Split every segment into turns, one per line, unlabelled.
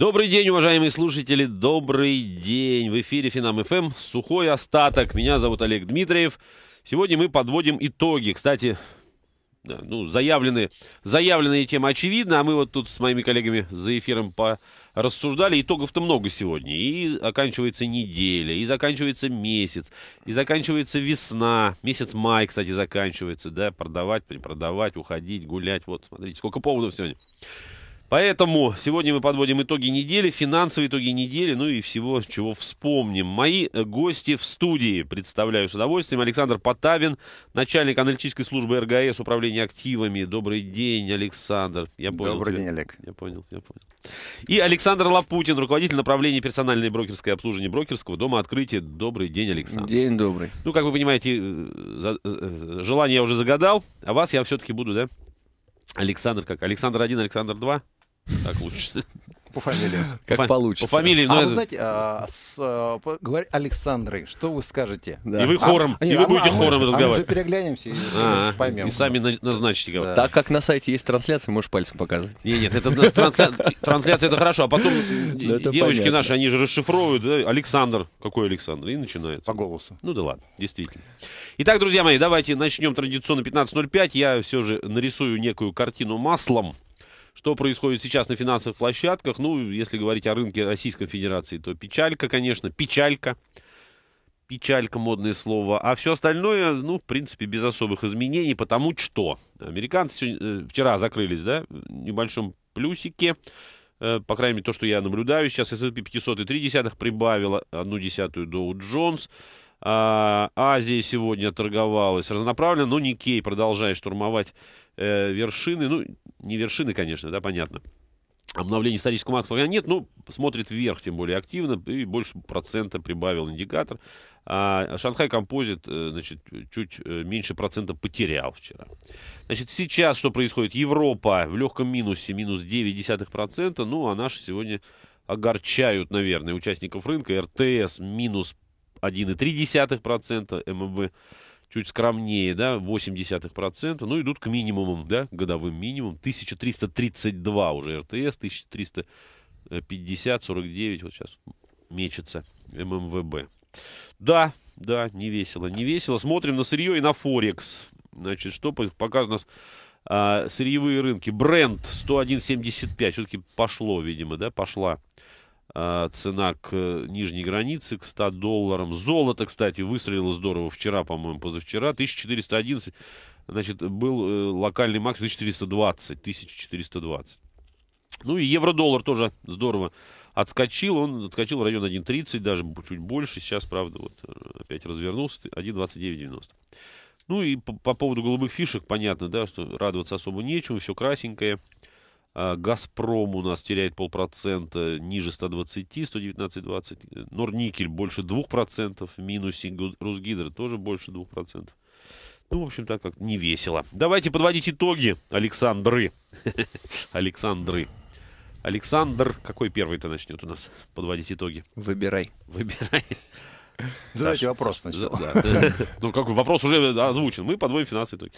Добрый день, уважаемые слушатели, добрый день. В эфире Финам ФМ «Сухой остаток». Меня зовут Олег Дмитриев. Сегодня мы подводим итоги. Кстати, ну, заявленные, заявленные темы очевидны, а мы вот тут с моими коллегами за эфиром рассуждали. Итогов-то много сегодня. И оканчивается неделя, и заканчивается месяц, и заканчивается весна. Месяц май, кстати, заканчивается, да, продавать, преподавать, уходить, гулять. Вот, смотрите, сколько поводов сегодня. Поэтому сегодня мы подводим итоги недели, финансовые итоги недели, ну и всего, чего вспомним. Мои э, гости в студии представляю с удовольствием. Александр Потавин, начальник аналитической службы РГС управления активами. Добрый день, Александр. Я понял Добрый тебя. день, Олег. Я понял, я понял. И Александр Лапутин, руководитель направления персональной брокерской обслуживания брокерского дома открытия. Добрый день, Александр. День добрый. Ну, как вы понимаете, э, э, желание я уже загадал, а вас я все-таки буду, да? Александр как? Александр 1, Александр 2? Так лучше. По фамилии. Как по, получится. По фамилии. Но а ну, это... вы знаете,
а, с, а, э, говор... Александры, что вы скажете?
Да. И вы а, хором, а, и вы а, будете а, хором а, разговаривать. А мы же
переглянемся и
а, поймем. И сами назначите да. Так
как на сайте есть трансляция, можешь пальцем показывать.
Нет, нет, это трансляция, это хорошо, а потом ну, девочки наши, они же расшифровывают, Александр, какой Александр, и начинают. По голосу. Ну да ладно, действительно. Итак, друзья мои, давайте начнем традиционно 15.05. Я все же нарисую некую картину маслом. Что происходит сейчас на финансовых площадках? Ну, если говорить о рынке Российской Федерации, то печалька, конечно, печалька. Печалька, модное слово. А все остальное, ну, в принципе, без особых изменений, потому что американцы сегодня, э, вчера закрылись, да, в небольшом плюсике э, по крайней мере, то, что я наблюдаю сейчас, S&P 500 и 500,3 прибавила одну десятую Dow Jones, а, Азия сегодня торговалась разноправленно, но Никей продолжает штурмовать э, вершины. Ну, не вершины, конечно, да, понятно. Обновление исторического максимума нет, но смотрит вверх, тем более активно, и больше процента прибавил индикатор. А Шанхай Композит, э, значит, чуть э, меньше процента потерял вчера. Значит, сейчас что происходит? Европа в легком минусе, минус 9,9%, ну, а наши сегодня огорчают, наверное, участников рынка. РТС минус 1,3%, ММБ чуть скромнее, да, 0,8%, ну, идут к минимумам, да, годовым минимум, 1332 уже РТС, 1350, 49, вот сейчас мечется ММВБ. Да, да, не весело, не весело. Смотрим на сырье и на Форекс. Значит, что пока у нас а, сырьевые рынки. Бренд 101.75, все-таки пошло, видимо, да, пошла а, цена к э, нижней границе, к 100 долларам. Золото, кстати, выстрелило здорово вчера, по-моему, позавчера. 1411, значит, был э, локальный максимум 1420, 1420. Ну и евро-доллар тоже здорово отскочил. Он отскочил в район 1.30, даже чуть больше. Сейчас, правда, вот э, опять развернулся. 1.2990. Ну и по, по поводу голубых фишек, понятно, да, что радоваться особо нечему. Все красенькое. А, Газпром у нас теряет полпроцента ниже 120, 119,20. Э, Норникель больше 2% в минусе. Русгидро тоже больше 2%. Ну, в общем, так как не весело. Давайте подводить итоги, Александры. Александры. Александр, какой первый-то начнет у нас подводить итоги? Выбирай. Выбирай. Задайте вопрос сначала. Ну, какой вопрос уже озвучен. Мы подводим финансовые итоги.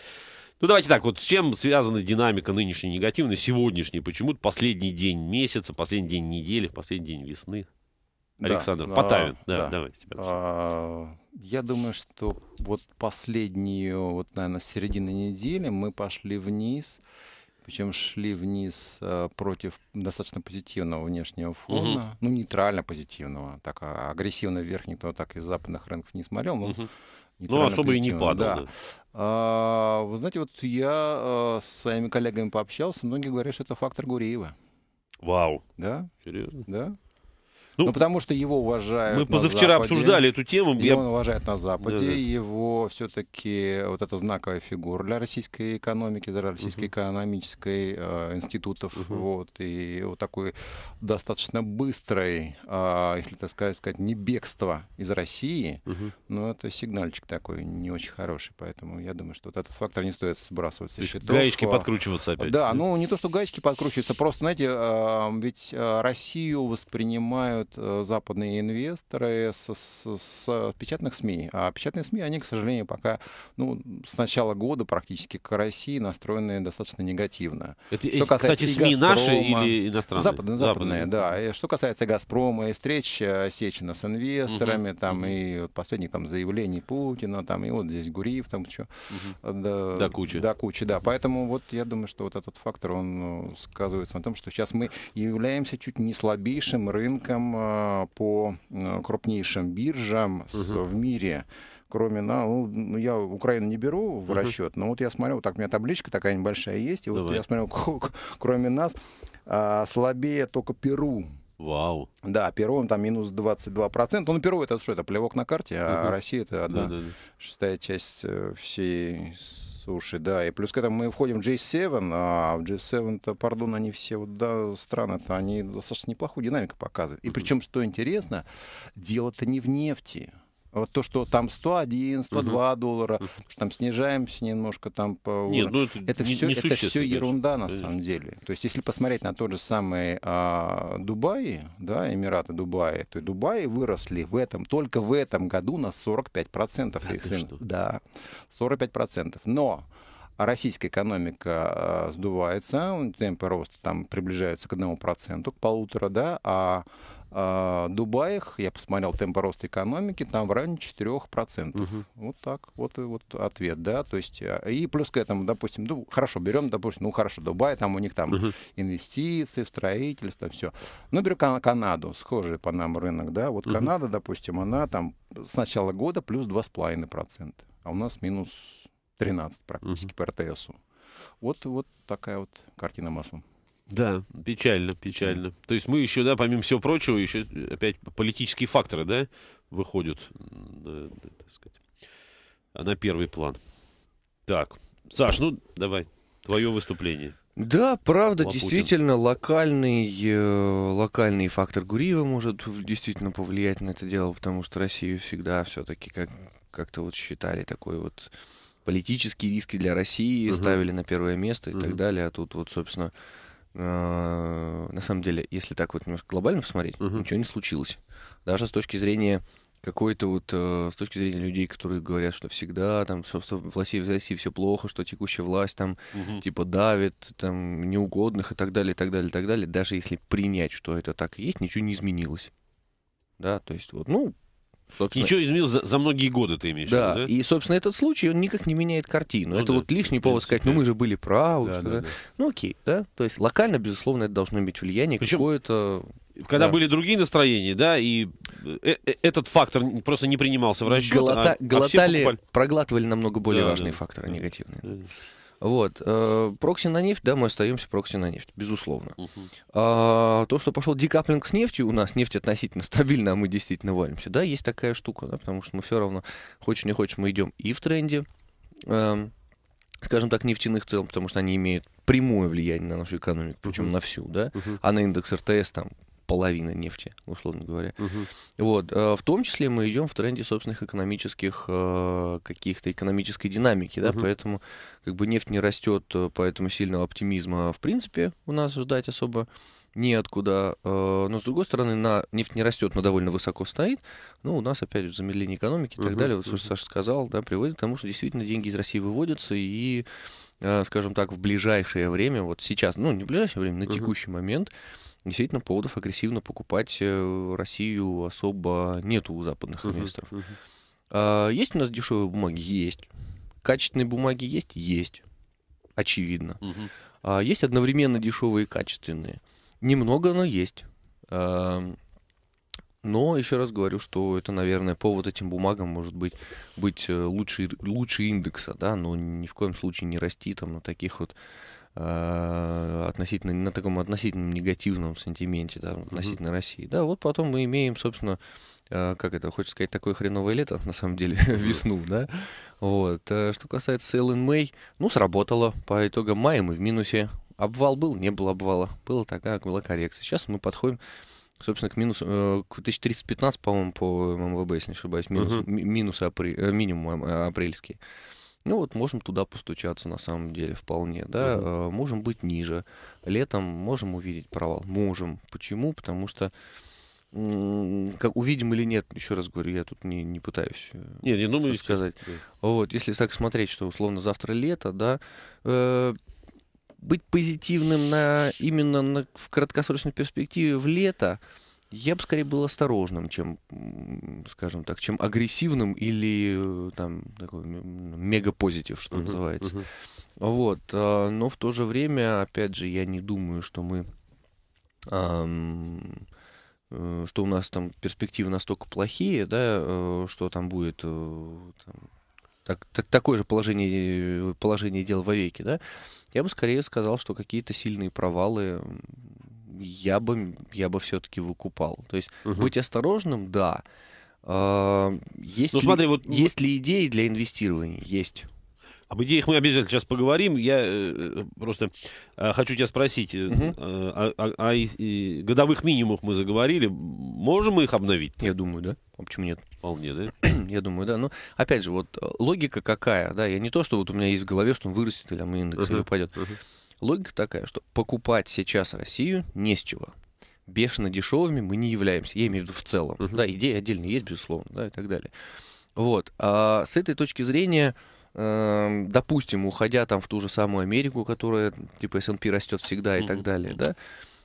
Ну, давайте так, вот с чем связана динамика нынешней негативной, сегодняшней? Почему-то последний день месяца, последний день недели, последний день весны. Александр да, Потавин, а, да, да. давай.
Тебя а, я думаю, что вот последнюю, вот, наверное, с середины недели мы пошли вниз, причем шли вниз а, против достаточно позитивного внешнего фона, угу. ну, нейтрально позитивного, так а агрессивно вверх никто так из западных рынков не смотрел, но... Угу. Ну, особо и не падал. Да. Да. А, вы знаете, вот я а, с своими коллегами пообщался, многие говорят, что это фактор Гуриева.
Вау. Да? Серьезно?
Да. Ну, ну, потому что его уважают. Мы позавчера Западе, обсуждали эту тему. Его я... он уважает на Западе. Да, да. Его все-таки вот эта знаковая фигура для российской экономики, для российской uh-huh. экономической э, институтов. Uh-huh. Вот, и вот такой достаточно быстрый, э, а, если так сказать, сказать, не бегство из России, uh-huh. но это сигнальчик такой не очень хороший. Поэтому я думаю, что вот этот фактор не стоит сбрасывать со счетов. Гаечки а, подкручиваются
опять. Да, ну
не то, что гаечки подкручиваются, просто, знаете, э, ведь Россию воспринимают начинают э, западные инвесторы с, с, с печатных СМИ. А печатные СМИ, они, к сожалению, пока ну, с начала года практически к России настроены достаточно негативно. Это, что касается, кстати, СМИ Газпрома, наши или иностранные? Западные, западные, западные, да. И что касается «Газпрома» и встреч э, Сечина с инвесторами, угу, там угу. и последних там заявлений Путина, там и вот здесь Гуриев, там что. Угу. До, да куча, До кучи, да. Угу. Поэтому вот я думаю, что вот этот фактор, он э, сказывается на том, что сейчас мы являемся чуть не слабейшим рынком а, по а, крупнейшим биржам угу. в мире кроме, ну, ну, я Украину не беру в uh-huh. расчет, но вот я смотрю, вот так у меня табличка такая небольшая есть, и Давай. вот я смотрю, кроме нас, а, слабее только Перу. Вау. Да, Перу он там минус 22%. Ну, Перу это что, это плевок на карте, а uh-huh. Россия это одна да, да, да. шестая часть э, всей Слушай, да. И плюс к этому мы входим в J7, а в J7-то, пардон, они все вот, да, страны-то, они достаточно неплохую динамику показывают. И причем, что интересно, дело-то не в нефти. Вот то, что там 101, 102 угу. доллара, что там снижаемся немножко там по Нет, ну это, это не, все, не это все ерунда конечно. на самом деле. То есть, если посмотреть на тот же самый а, Дубай, да, Эмираты Дубая, то Дубай выросли в этом, только в этом году на 45%. Да, их, что? да 45%. Но российская экономика а, сдувается, темпы роста там приближаются к 1%, к полутора, да, а а, Дубаях, я посмотрел темпы роста экономики, там в районе 4%. Угу. Вот так, вот, вот ответ, да, то есть, а, и плюс к этому, допустим, ну, хорошо, берем, допустим, ну, хорошо, Дубай, там у них там угу. инвестиции в строительство, все. Ну, беру кан- Канаду, схожий по нам рынок, да, вот угу. Канада, допустим, она там с начала года плюс 2,5%, а у нас минус 13 практически угу. по РТСу. Вот, вот такая вот картина маслом.
Да, печально, печально. То есть мы еще, да, помимо всего прочего, еще опять политические факторы, да, выходят, да, да, так сказать, а на первый план. Так, Саш, ну давай, твое выступление.
Да, правда, Лапутин. действительно, локальный, э, локальный фактор Гуриева может действительно повлиять на это дело, потому что Россию всегда все-таки как, как-то вот считали такой вот политические риски для России, угу. ставили на первое место и угу. так далее. А тут вот, собственно, а, на самом деле, если так вот немножко глобально посмотреть, угу. ничего не случилось. Даже с точки зрения какой-то вот, э, с точки зрения людей, которые говорят, что всегда там, что в России, в России все плохо, что текущая власть там угу. типа давит, там неугодных и так далее, и так далее, и так далее. Даже если принять, что это так и есть, ничего не изменилось. Да, то есть вот, ну, Собственно, Ничего изменилось за,
за многие годы,
ты имеешь да, в виду, да? И, собственно, этот случай, он никак не меняет картину. Ну, это да, вот лишний повод сказать, ну мы же были правы. Да, что, да, да. Ну окей, да. То есть локально, безусловно, это должно иметь влияние Причем... какое-то когда да. были
другие настроения, да, и э, э, этот фактор просто не принимался в расчет. А, Голота, а, голотали, а
проглатывали намного более да, важные да, факторы да, негативные. да. Вот. Э, прокси на нефть, да, мы остаемся прокси на нефть, безусловно. А, то, что пошел декаплинг с нефтью, у нас нефть относительно стабильная, а мы действительно валимся, да, есть такая штука, да, потому что мы все равно, хочешь не хочешь, мы идем и в тренде, э, скажем так, нефтяных в целом, потому что они имеют прямое влияние на нашу экономику, причем угу. на всю, да, угу. а на индекс РТС там половина нефти, условно говоря. Угу. Вот. Э, в том числе мы идем в тренде собственных экономических э, каких-то экономической динамики, да, угу. поэтому как бы нефть не растет, э, поэтому сильного оптимизма в принципе у нас ждать особо неоткуда. Но с другой стороны, на нефть не растет, но довольно высоко стоит. Ну, у нас опять же замедление экономики и так uh далее. Вот, uh-huh. что Саша сказал, да, приводит к тому, что действительно деньги из России выводятся и скажем так, в ближайшее время, вот сейчас, ну, не в ближайшее время, на uh-huh. текущий момент, действительно поводов агрессивно покупать э, Россию особо нету у западных uh-huh, инвесторов. Uh-huh. А, есть у нас дешевые бумаги? Есть. Качественные бумаги есть? Есть. Очевидно. Uh-huh. А, есть одновременно дешевые и качественные. Немного, но есть. А, но еще раз говорю, что это, наверное, повод этим бумагам может быть быть лучше, э, лучше индекса, да, но ни в коем случае не расти там на таких вот Э, относительно, на таком относительно негативном сантименте да, относительно mm-hmm. России. Да, вот потом мы имеем, собственно, э, как это, хочется сказать, такое хреновое лето, на самом деле, весну, да. Вот. Э, что касается Эллен Мэй, ну, сработало. По итогам мая мы в минусе. Обвал был, не было обвала. Была такая, была коррекция. Сейчас мы подходим собственно, к минусу, к 1315, по-моему, по МВБ, если не ошибаюсь, минус, uh-huh. минус апрель, минимум апрельский. Ну вот можем туда постучаться на самом деле вполне, да, угу. можем быть ниже. Летом можем увидеть провал, можем. Почему? Потому что как увидим или нет, еще раз говорю, я тут не, не пытаюсь э, не, не думаю, сказать. Да. Вот, если так смотреть, что условно завтра лето, да, э, быть позитивным на, именно на, в краткосрочной перспективе в лето, э, я бы скорее был осторожным, чем, скажем так, чем агрессивным или э, там такой мега-позитив, что uh-huh, называется. Uh-huh. Вот, а, но в то же время, опять же, я не думаю, что мы э, что у нас там перспективы настолько плохие, да, э, что там будет там, так, так, такое же положение, положение дел вовеки, да, я бы скорее сказал, что какие-то сильные провалы я бы, я бы все-таки выкупал. То есть угу. быть осторожным, да. Э, есть, ну, ли, смотри, вот... есть
ли идеи для инвестирования? Есть. Об идеях мы обязательно сейчас поговорим. Я э, э, просто э, хочу тебя спросить, э, о, о, о, о годовых минимумах мы заговорили. Можем мы их обновить? -то? Я думаю, да. А почему нет? Вполне, да? я думаю, да. Но ну,
опять же, вот э, логика какая, да, я не то, что вот у меня есть в голове, что он вырастет или а индекс uh-huh. или упадет. Uh-huh. Логика такая, что покупать сейчас Россию не с чего. Бешено дешевыми мы не являемся, я имею в виду в целом. Uh-huh. Да, идеи отдельно есть, безусловно, да, и так далее. Вот. А с этой точки зрения, э, допустим, уходя там в ту же самую Америку, которая, типа, S&P растет всегда и uh-huh. так далее, да,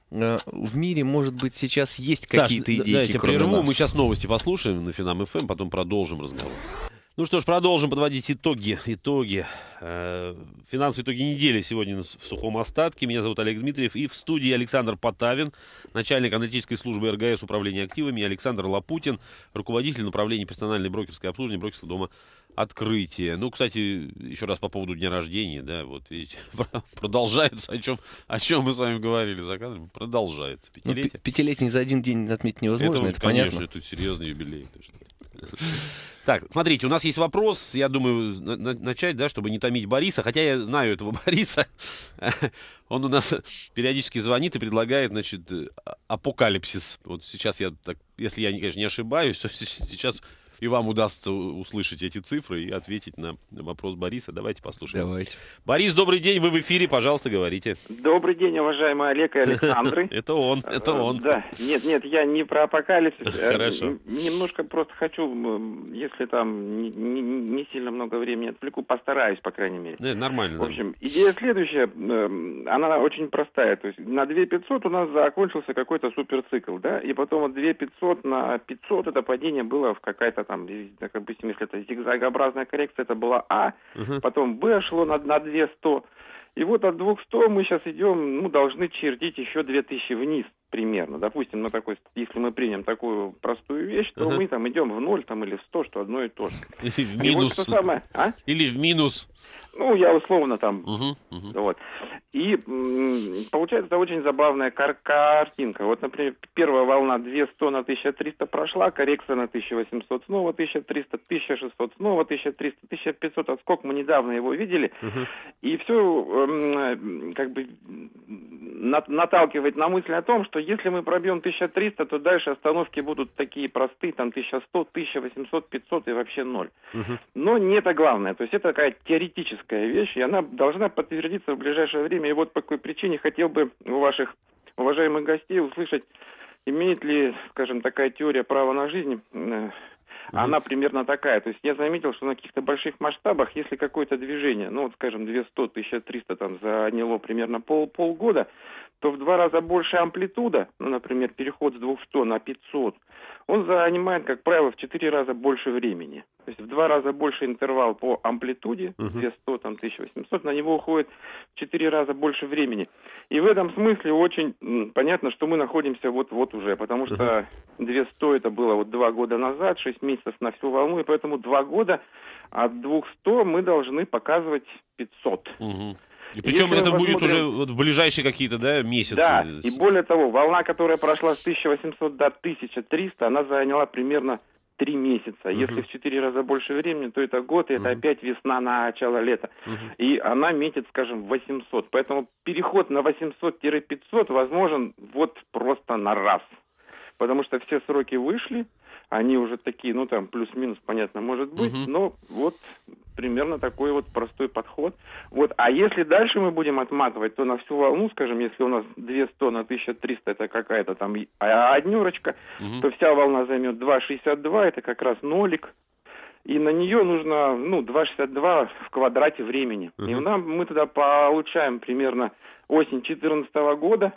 э, в мире, может быть, сейчас есть Саш, какие-то идеи. Да, я тебя прерву, нас. мы сейчас
новости послушаем на Финам ФМ, эм, потом продолжим разговор. Ну что ж, продолжим подводить итоги. Итоги. Э, финансовые итоги недели сегодня в сухом остатке. Меня зовут Олег Дмитриев. И в студии Александр Потавин, начальник аналитической службы РГС управления активами. Александр Лапутин, руководитель направления персональной брокерской обслуживания брокерского дома открытие. Ну, кстати, еще раз по поводу дня рождения, да, вот видите, продолжается, о чем, о чем мы с вами говорили за кадром, продолжается
ну, пятилетие. Ну, пятилетний за один день отметить невозможно, это, это конечно, понятно.
конечно, тут серьезный юбилей. Так, смотрите, у нас есть вопрос, я думаю, на начать, да, чтобы не томить Бориса, хотя я знаю этого Бориса. Он у нас периодически звонит и предлагает, значит, э, а-, апокалипсис. Вот сейчас я так, если я, конечно, не ошибаюсь, сейчас и вам удастся услышать эти цифры и ответить на вопрос Бориса. Давайте послушаем. Давайте. Борис, добрый день, вы в эфире, пожалуйста, говорите.
Добрый день, уважаемый Олег и Александры.
Это он, это э, он. Да,
нет, нет, я не про апокалипсис. Э, Хорошо. Немножко просто хочу, если там не сильно много времени отвлеку, постараюсь, по крайней мере.
Да, нормально. В общем,
идея следующая, эм, она очень простая. То есть на 2500 у нас закончился какой-то суперцикл, да, и потом от 2500 на 500 это падение было в какая-то там, допустим, если это зигзагообразная коррекция, это была А, угу. потом Б шло на, на 200, и вот от 200 мы сейчас идем, ну, должны чертить еще 2000 вниз примерно. Допустим, мы такой, если мы примем такую простую вещь, то ага. мы там идем в ноль там, или в сто, что одно и то же.
Или в минус. вот самое,
а? Или в минус. Ну, я условно там. Угу, угу. Вот. И получается, это очень забавная кар- картинка. Вот, например, первая волна 200 на 1300 прошла, коррекция на 1800 снова 1300, 1600 снова 1300, 1500. Отскок мы недавно его видели. Угу. И все м- эм, как бы на- наталкивает на мысль о том, что если мы пробьем 1300, то дальше остановки будут такие простые, там 1100, 1800, 500 и вообще ноль. Угу. Но не это главное. То есть это такая теоретическая вещь, и она должна подтвердиться в ближайшее время. И вот по какой причине хотел бы у ваших уважаемых гостей услышать, имеет ли, скажем, такая теория права на жизнь э, mm-hmm. она примерно такая. То есть я заметил, что на каких-то больших масштабах, если какое-то движение, ну вот скажем 200-1300 там заняло примерно пол, полгода, то в два раза больше амплитуда, ну, например, переход с 200 на 500, он занимает, как правило, в четыре раза больше времени. То есть в два раза больше интервал по амплитуде, 200 там, 1800, на него уходит в четыре раза больше времени. И в этом смысле очень понятно, что мы находимся вот-вот уже, потому что 200 это было вот два года назад, 6 месяцев на всю волну, и поэтому два года от 200 мы должны показывать 500.
И причем Если это будет посмотрим... уже вот в ближайшие какие-то да, месяцы. Да, и
более того, волна, которая прошла с 1800 до 1300, она заняла примерно три месяца. Угу. Если в четыре раза больше времени, то это год, и это угу. опять весна на начало лета. Угу. И она метит, скажем, 800. Поэтому переход на 800-500 возможен вот просто на раз. Потому что все сроки вышли, они уже такие, ну там плюс-минус, понятно, может быть, угу. но вот примерно такой вот простой подход. Вот, а если дальше мы будем отматывать, то на всю волну, скажем, если у нас 200 на 1300 это какая-то там а, однерочка, угу. то вся волна займет 2,62, это как раз нолик, и на нее нужно, ну, 2,62 в квадрате времени. Угу. И нам, мы тогда получаем примерно осень 2014 года,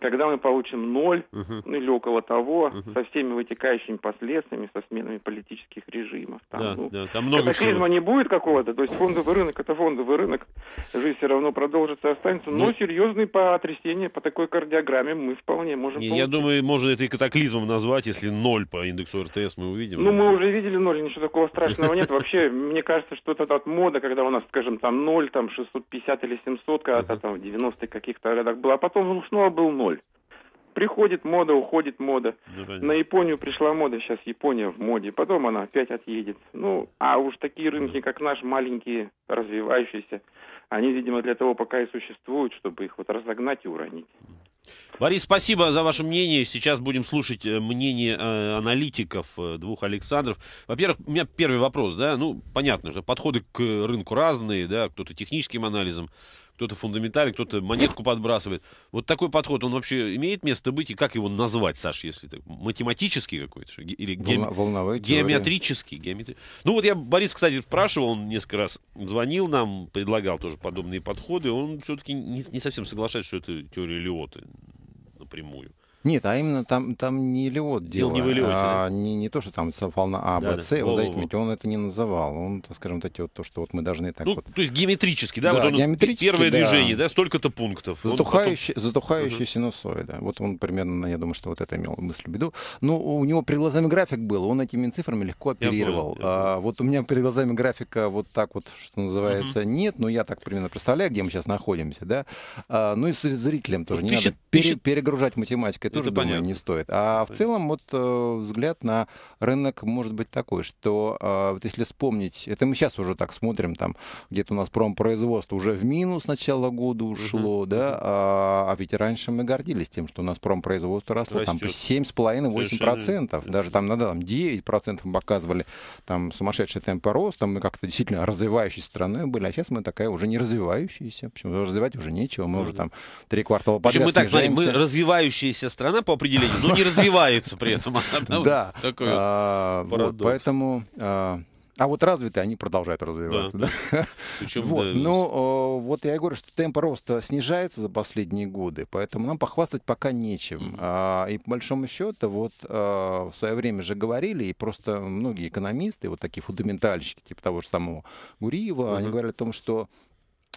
когда мы получим ноль, угу. ну или около того, угу. со всеми вытекающими последствиями, со сменами политических режимов.
Там, да, ну, да, там много катаклизма всего. не
будет какого-то, то есть фондовый рынок это фондовый рынок, жизнь все равно продолжится, останется, но ну, серьезные потрясения по такой кардиограмме мы вполне можем не, Я
думаю, можно это и катаклизмом назвать, если ноль по индексу РТС мы увидим. Ну, мы
уже видели ноль, ничего такого страшного нет. Вообще, мне кажется, что это от мода, когда у нас, скажем, там ноль, там 650 или 700, когда-то там в 90-х каких-то годах было, а потом ну, снова был ноль. Приходит мода, уходит мода. Да, ну, На Японию пришла мода, сейчас Япония в моде. Потом она опять отъедет. Ну, а уж такие рынки, как наш, маленькие, развивающиеся, они, видимо, для того пока и существуют, чтобы их вот разогнать и уронить.
Борис, спасибо за ваше мнение. Сейчас будем слушать э, мнение э, аналитиков э, двух Александров. Во-первых, у меня первый вопрос, да, ну, понятно, что подходы к рынку разные, да, кто-то техническим анализом, кто-то фундаментальный, кто-то монетку подбрасывает. Вот такой подход, он вообще имеет место быть? И как его назвать, Саш, если так? Математический какой-то? Или ге... Волновой геометрический? Геометри... Ну вот я Борис, кстати, спрашивал, он несколько раз звонил нам, предлагал тоже подобные подходы. Он все-таки не, не совсем соглашается, что это теория Лиоты напрямую.
Нет, а именно там, там не Элиот дело. не в А,
не, не то, что там волна А, Б, С, вот знаете,
он это не называл. Он, скажем так, вот то, что вот мы должны так ну, вот...
То есть геометрически, да? да вот он, геометрически, Первое да. движение, да,
столько-то пунктов. Затухающий, потом... затухающий uh-huh. синусоида. Вот он примерно, я думаю, что вот это имел мысль в виду. Но у него перед глазами график был, он этими цифрами легко оперировал. Я понял, я понял. А, вот у меня перед глазами графика вот так вот, что называется, uh-huh. нет, но я так примерно представляю, где мы сейчас находимся, да. А, ну и с зрителям тоже. Ну, не тысяч... надо пере- перегружать математикой я тоже думаю, понятно. не стоит. А в целом вот э, взгляд на рынок может быть такой, что э, вот если вспомнить, это мы сейчас уже так смотрим, там где-то у нас промпроизводство уже в минус с начала года ушло, угу. да, а, а ведь раньше мы гордились тем, что у нас промпроизводство росло Растет. там по 7,5-8%, процентов, даже там, надо, там 9% показывали там сумасшедший темп роста, мы как-то действительно развивающей страной были, а сейчас мы такая уже не развивающаяся, почему развивать уже нечего, мы угу. уже там три квартала подряд общем, мы так, смотри, мы
развивающаяся страна по определению, но не развивается при этом. Да.
А, поэтому... А, а вот развитые, они продолжают развиваться. Да. Да? Причем, вот. Да, ну, э, вот я говорю, что темп роста снижается за последние годы, поэтому нам похвастать пока нечем. Mm-hmm. А, и по большому счету, вот э, в свое время же говорили, и просто многие экономисты, вот такие фундаментальщики, типа того же самого Гуриева, mm-hmm. они говорили о том, что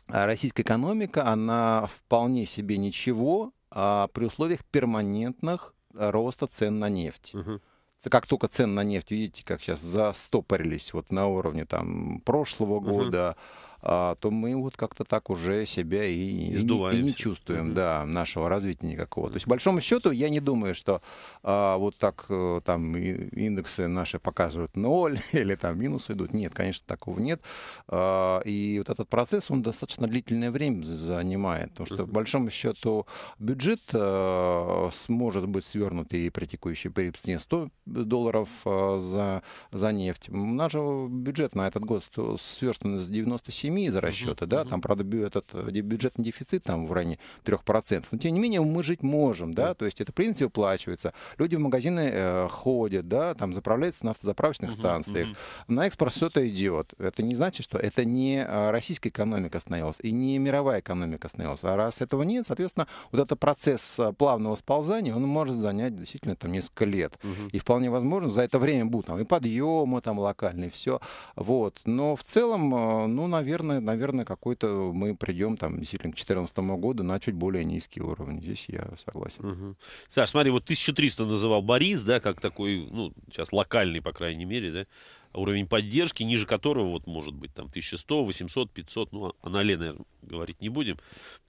российская экономика, она вполне себе ничего, а, при условиях перманентных э, роста цен на нефть. Угу. Как только цены на нефть, видите, как сейчас застопорились вот на уровне там прошлого года, угу а, то мы вот как-то так уже себя и, и, не, и не чувствуем, да, нашего развития никакого. То есть, большому счету, я не думаю, что а, вот так э, там индексы наши показывают ноль или там минус идут. Нет, конечно, такого нет. А, и вот этот процесс, он достаточно длительное время занимает, потому что, угу. большому счету, бюджет а, сможет быть свернут и при текущей при цене 100 долларов а, за, за нефть. Наш бюджет на этот год сверстан с 97 людьми из расчета, да, там, правда, этот э, бюджетный дефицит там в районе 3%, но тем не менее мы жить можем, да, то есть это, в принципе, уплачивается. Люди в магазины э, ходят, да, там заправляются на автозаправочных станциях, на экспорт все это идет. Это не значит, что это не э, российская экономика остановилась и не мировая экономика остановилась, а раз этого нет, соответственно, вот этот процесс э, плавного сползания, он может занять действительно там несколько лет. И вполне возможно, за это время будут там и подъемы там локальные, все. Вот. Но в целом, ну, наверное, наверное, наверное, какой-то мы придем там действительно к 2014 году на чуть более низкий уровень. Здесь я согласен. Угу.
Саш, смотри, вот 1300 называл Борис, да, как такой, ну, сейчас локальный, по крайней мере, да, уровень поддержки, ниже которого вот может быть там 1100, 800, 500, ну, о а нале, наверное, говорить не будем.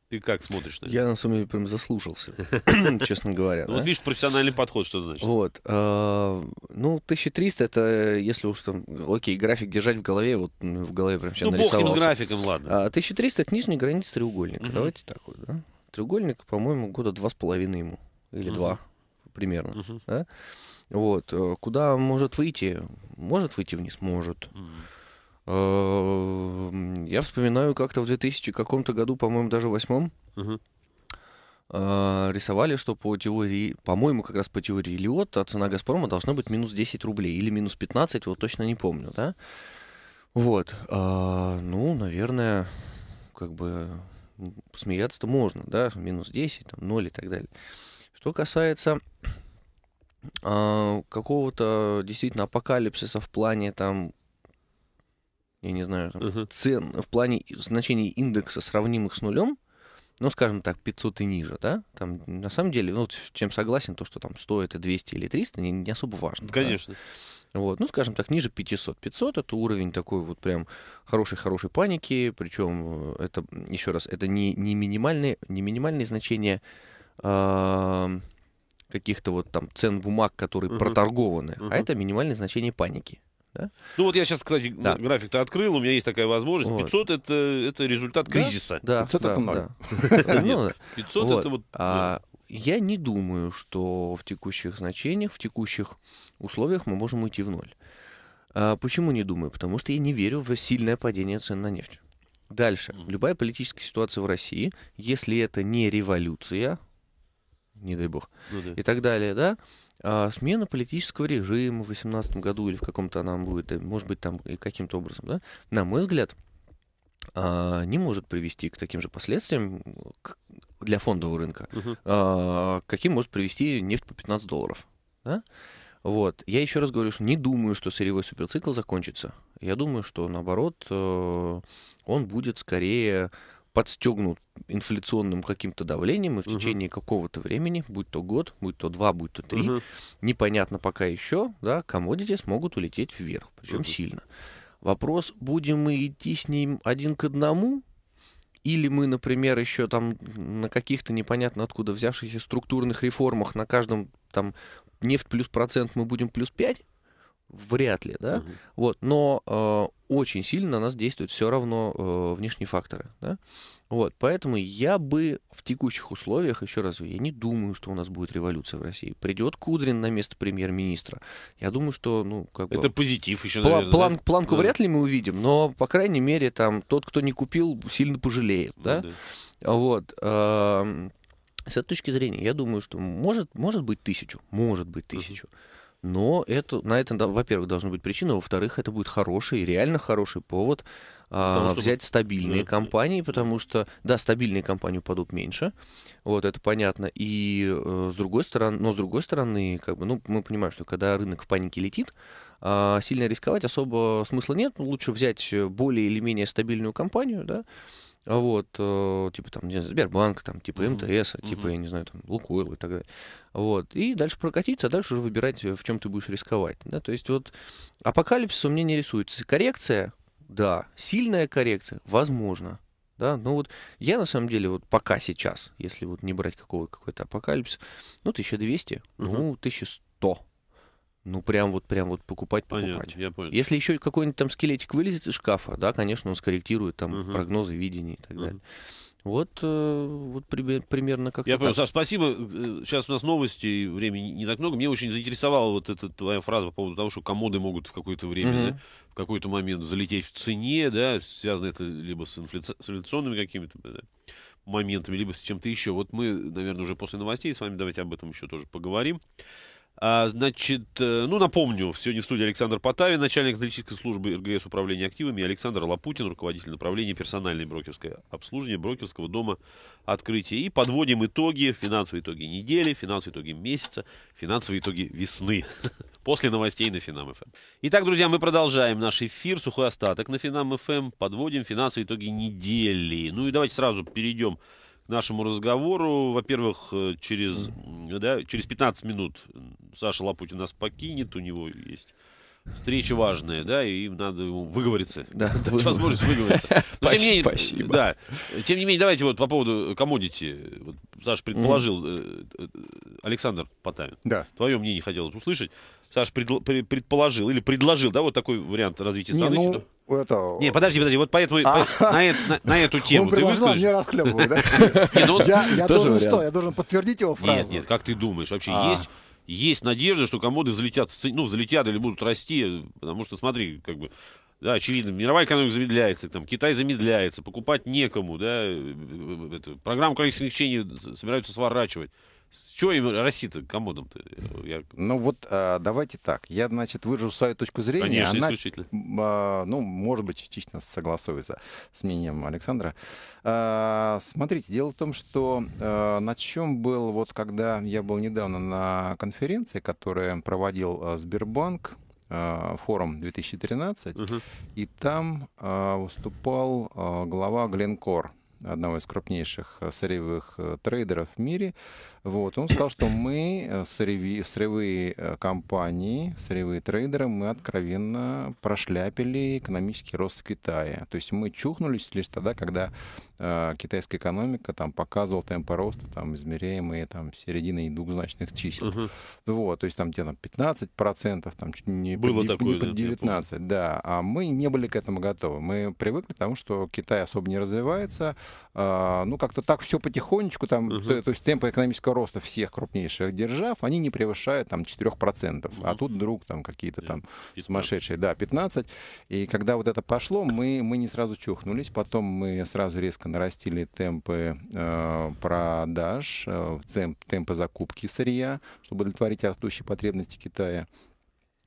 Ты как смотришь на это? Я, на
самом деле, прям заслушался, честно говоря. Ну, вот видишь, профессиональный
подход, что значит.
Вот. Э, ну, 1300, это если уж там, окей, график держать в голове, вот в голове прям сейчас Ну, бог с графиком, ладно. А, 1300 — это нижняя граница треугольника. Давайте так вот, да? Треугольник, по-моему, года два с половиной ему. Или два примерно. Вот. Э, куда может выйти? Может выйти вниз? Может. mm Я вспоминаю как-то в 2000 каком-то году, по-моему, даже восьмом, э, рисовали, что по теории, по-моему, как раз по теории Лиота цена «Газпрома» должна быть минус 10 рублей или минус 15, вот точно не помню, да? Вот. Ну, наверное, как бы смеяться-то можно, да, минус 10, там, 0 и так далее. Что касается а, какого-то действительно апокалипсиса в плане там я не знаю, там, uh-huh. цен в плане значений индекса, сравнимых с нулем, ну, скажем так, 500 и ниже, да, там, на самом деле, ну, чем согласен, то, что там стоит это 200 или 300, не, не особо важно. Конечно. Да? Вот, ну, скажем так, ниже 500. 500 это уровень такой вот прям хорошей-хорошей паники, причем э, это, еще раз, это не, не, минимальные, не минимальные значения, э- каких-то вот там цен бумаг, которые угу. проторгованы, угу. а это минимальное значение паники. Да?
Ну вот я сейчас, кстати, да. график-то открыл, у меня есть такая возможность. Вот. 500 это, это результат да? кризиса. Да, 500 да, это много.
Да. 500 ну, вот. это вот... А, я не думаю, что в текущих значениях, в текущих условиях мы можем уйти в ноль. А, почему не думаю? Потому что я не верю в сильное падение цен на нефть. Дальше. Любая политическая ситуация в России, если это не революция, не дай бог, ну, да. и так далее, да, а смена политического режима в 18 году или в каком-то она будет, э, может быть, там и каким-то образом, да, на мой взгляд, а, не может привести к таким же последствиям для фондового рынка, угу. а, каким может привести нефть по 15 долларов, да, вот. Я еще раз говорю, что не думаю, что сырьевой суперцикл закончится. Я думаю, что наоборот, э, он будет скорее подстегнут инфляционным каким-то давлением, и в угу. течение какого-то времени, будь то год, будь то два, будь то три, угу. непонятно пока еще, да, комодити смогут улететь вверх, причем угу. сильно. Вопрос, будем мы идти с ним один к одному, или мы, например, еще там на каких-то непонятно откуда взявшихся структурных реформах на каждом там нефть плюс процент мы будем плюс 5, Вряд ли, да. Угу. Вот, но э, очень сильно на нас действуют все равно э, внешние факторы, да. Вот, поэтому я бы в текущих условиях, еще раз, я не думаю, что у нас будет революция в России. Придет Кудрин на место премьер-министра. Я думаю, что, ну, как бы... Это
позитив еще, пла- наверное. План- да? Планку да. вряд
ли мы увидим, но, по крайней мере, там, тот, кто не купил, сильно пожалеет, ну да. да? Вот. Эм, с этой точки зрения, я думаю, что может, может быть тысячу, может быть тысячу. uh но это, на это, во-первых, должна быть причина, во-вторых, это будет хороший, реально хороший повод потому а, что... взять стабильные да. компании, потому что, да, стабильные компании упадут меньше, вот это понятно. И э, с другой стороны, но с другой стороны, как бы, ну, мы понимаем, что когда рынок в панике летит, э, сильно рисковать особо смысла нет, лучше взять более или менее стабильную компанию, да, а Вот, э, типа там, не знаю, Сбербанк, там, типа МТС, uh-huh. типа, я не знаю, там, Лукойл и так далее. Вот. И дальше прокатиться, а дальше уже выбирать, э, в чем ты будешь рисковать. Да? То есть вот апокалипсис у меня не рисуется. Коррекция, да. Сильная коррекция, возможно. Да, но вот я на самом деле вот пока сейчас, если вот не брать какого какой-то апокалипсис, ну 1200, uh-huh. ну 1100 ну, прям вот, прям вот покупать, покупать. Понятно, я понял. Если еще какой-нибудь там скелетик вылезет из шкафа, да, конечно, он скорректирует там угу. прогнозы, видения и так угу. далее.
Вот, э, вот примерно как-то Я понял, Саш, спасибо. Сейчас э, у нас новости, времени не так много. Мне очень заинтересовала вот эта твоя фраза по поводу того, что комоды могут в какое-то время, mm да, в какой-то момент залететь в цене, да, связано это либо с, инфляци... с инфляционными какими-то да, моментами, либо с чем-то еще. Вот мы, наверное, уже после новостей с вами давайте об этом еще тоже поговорим. А, значит, э, ну, напомню, сегодня в студии Александр Потавин, начальник аналитической службы РГС управления активами, и Александр Лапутин, руководитель направления персональной брокерской обслуживания брокерского дома открытия. И подводим итоги, финансовые итоги недели, финансовые итоги месяца, финансовые итоги весны. После новостей на Финам ФМ. Эм. Итак, друзья, мы продолжаем наш эфир. Сухой остаток на Финам ФМ. Эм. Подводим финансовые итоги недели. Ну и давайте сразу перейдем к нашему разговору. Во-первых, э, через, да, через 15 минут Саша Лапутин нас покинет, у него есть встреча важная, да, и им надо ему выговориться. Да, дать возможность выговориться. Но, тем менее, Спасибо. Да. Тем не менее, давайте вот по поводу комодити. Вот Саша предположил, mm. Александр Потанин. да. твое мнение хотелось услышать. Саш предположил или предложил, да, вот такой вариант развития страны? Не, ну, это... Не, подожди, подожди, вот поэтому а... по... на, на, на эту тему Он предложил, ты мне расхлебывать, да? Ну я должен что, я должен подтвердить его фразу? Нет, нет, как ты думаешь, вообще а. есть... Есть надежда, что комоды взлетят, ну, взлетят или будут расти, потому что, смотри, как бы, да, очевидно, мировая экономика замедляется, там, Китай замедляется, покупать некому, да, э, э, э, это, программу количественных собираются сворачивать. С чего Россия-то комодом-то? Я... Ну
вот а, давайте так. Я, значит, выражу свою точку зрения. Конечно, Она, исключительно. А, ну, может быть, частично согласуется с мнением Александра. А, смотрите, дело в том, что а, на чем был, вот когда я был недавно на конференции, которую проводил а, Сбербанк, а, форум 2013, угу. и там а, выступал а, глава Гленкор, одного из крупнейших сырьевых э, трейдеров в мире, вот, он сказал, что мы, э, сырьевые, сырьевые э, компании, сырьевые трейдеры, мы откровенно прошляпили экономический рост Китая. То есть мы чухнулись лишь тогда, когда э, китайская экономика там показывала темпы роста, там, измеряемые там середины двухзначных чисел. Угу. Вот, то есть там где-то 15%, процентов, там чуть не, Было под, такое, не да, под 19, да. А мы не были к этому готовы. Мы привыкли к тому, что Китай особо не развивается, а, ну, как-то так все потихонечку, там, угу. то, то есть темпы экономического роста всех крупнейших держав, они не превышают там 4%, угу. а тут вдруг там какие-то там 15. сумасшедшие, да, 15. И когда вот это пошло, мы, мы не сразу чухнулись, потом мы сразу резко нарастили темпы э, продаж, э, темп, темпы закупки сырья, чтобы удовлетворить растущие потребности Китая.